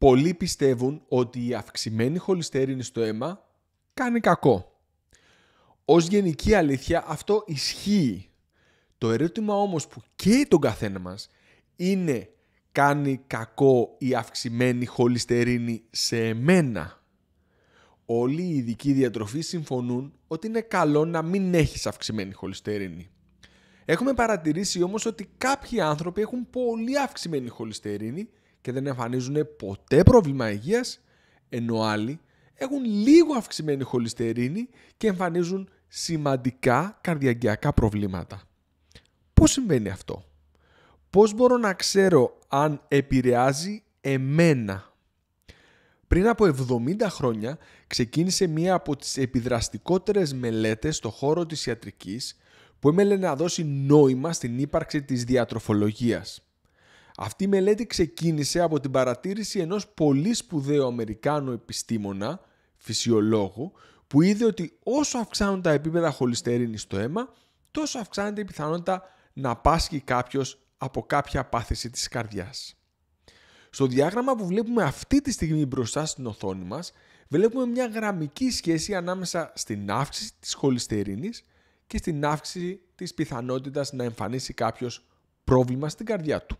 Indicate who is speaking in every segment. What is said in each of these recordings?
Speaker 1: πολλοί πιστεύουν ότι η αυξημένη χολυστερίνη στο αίμα κάνει κακό. Ως γενική αλήθεια αυτό ισχύει. Το ερώτημα όμως που καίει τον καθένα μας είναι κάνει κακό η αυξημένη χολυστερίνη σε εμένα. Όλοι οι ειδικοί διατροφοί συμφωνούν ότι είναι καλό να μην έχεις αυξημένη χολυστερίνη. Έχουμε παρατηρήσει όμως ότι κάποιοι άνθρωποι έχουν πολύ αυξημένη χολυστερίνη και δεν εμφανίζουν ποτέ πρόβλημα υγείας, ενώ άλλοι έχουν λίγο αυξημένη χολυστερίνη και εμφανίζουν σημαντικά καρδιαγκιακά προβλήματα. Πώς συμβαίνει αυτό? Πώς μπορώ να ξέρω αν επηρεάζει εμένα? Πριν από 70 χρόνια ξεκίνησε μία από τις επιδραστικότερες μελέτες στο χώρο της ιατρικής που έμελε να δώσει νόημα στην ύπαρξη της διατροφολογίας. Αυτή η μελέτη ξεκίνησε από την παρατήρηση ενός πολύ σπουδαίου Αμερικάνου επιστήμονα, φυσιολόγου, που είδε ότι όσο αυξάνουν τα επίπεδα χολυστερίνη στο αίμα, τόσο αυξάνεται η πιθανότητα να πάσχει κάποιος από κάποια πάθηση της καρδιάς. Στο διάγραμμα που βλέπουμε αυτή τη στιγμή μπροστά στην οθόνη μας, βλέπουμε μια γραμμική σχέση ανάμεσα στην αύξηση της χολυστερίνης και στην αύξηση της πιθανότητας να εμφανίσει κάποιος πρόβλημα στην καρδιά του.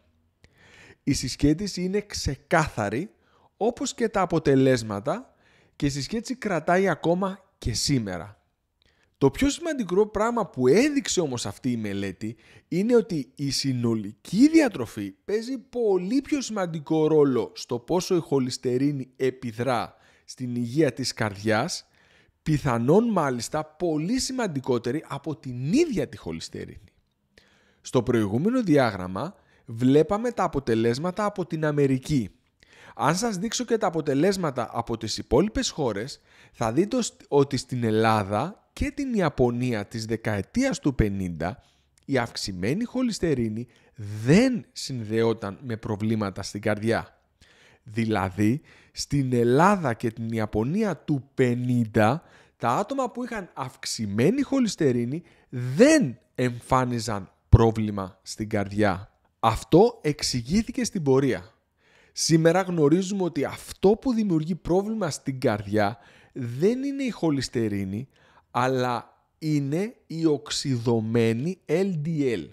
Speaker 1: Η συσχέτιση είναι ξεκάθαρη όπως και τα αποτελέσματα και η συσχέτιση κρατάει ακόμα και σήμερα. Το πιο σημαντικό πράγμα που έδειξε όμως αυτή η μελέτη είναι ότι η συνολική διατροφή παίζει πολύ πιο σημαντικό ρόλο στο πόσο η χολυστερίνη επιδρά στην υγεία της καρδιάς, πιθανόν μάλιστα πολύ σημαντικότερη από την ίδια τη χολυστερίνη. Στο προηγούμενο διάγραμμα βλέπαμε τα αποτελέσματα από την Αμερική. Αν σας δείξω και τα αποτελέσματα από τις υπόλοιπες χώρες, θα δείτε ότι στην Ελλάδα και την Ιαπωνία της δεκαετίας του 50 η αυξημένη χολυστερίνη δεν συνδεόταν με προβλήματα στην καρδιά. Δηλαδή, στην Ελλάδα και την Ιαπωνία του 50, τα άτομα που είχαν αυξημένη χολυστερίνη δεν εμφάνιζαν πρόβλημα στην καρδιά. Αυτό εξηγήθηκε στην πορεία. Σήμερα γνωρίζουμε ότι αυτό που δημιουργεί πρόβλημα στην καρδιά δεν είναι η χολυστερίνη, αλλά είναι η οξυδωμένη LDL.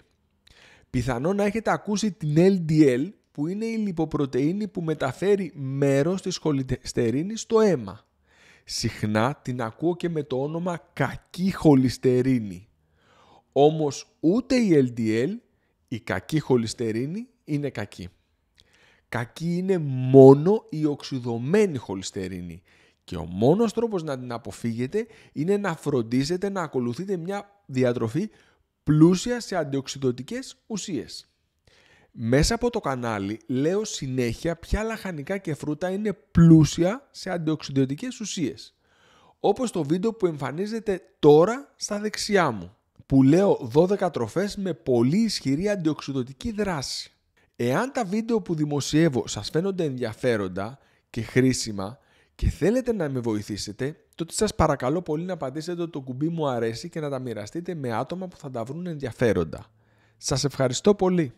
Speaker 1: Πιθανόν να έχετε ακούσει την LDL που είναι η λιποπρωτεΐνη που μεταφέρει μέρος της χολυστερίνης στο αίμα. Συχνά την ακούω και με το όνομα κακή χολυστερίνη. Όμως ούτε η LDL η κακή χολυστερίνη είναι κακή. Κακή είναι μόνο η οξυδωμένη χολυστερίνη. Και ο μόνος τρόπος να την αποφύγετε είναι να φροντίζετε να ακολουθείτε μια διατροφή πλούσια σε αντιοξυδοτικές ουσίες. Μέσα από το κανάλι λέω συνέχεια ποια λαχανικά και φρούτα είναι πλούσια σε αντιοξυδοτικές ουσίες. Όπως το βίντεο που εμφανίζεται τώρα στα δεξιά μου που λέω 12 τροφές με πολύ ισχυρή αντιοξυδοτική δράση. Εάν τα βίντεο που δημοσιεύω σας φαίνονται ενδιαφέροντα και χρήσιμα και θέλετε να με βοηθήσετε, τότε σας παρακαλώ πολύ να πατήσετε το κουμπί μου αρέσει και να τα μοιραστείτε με άτομα που θα τα βρουν ενδιαφέροντα. Σας ευχαριστώ πολύ.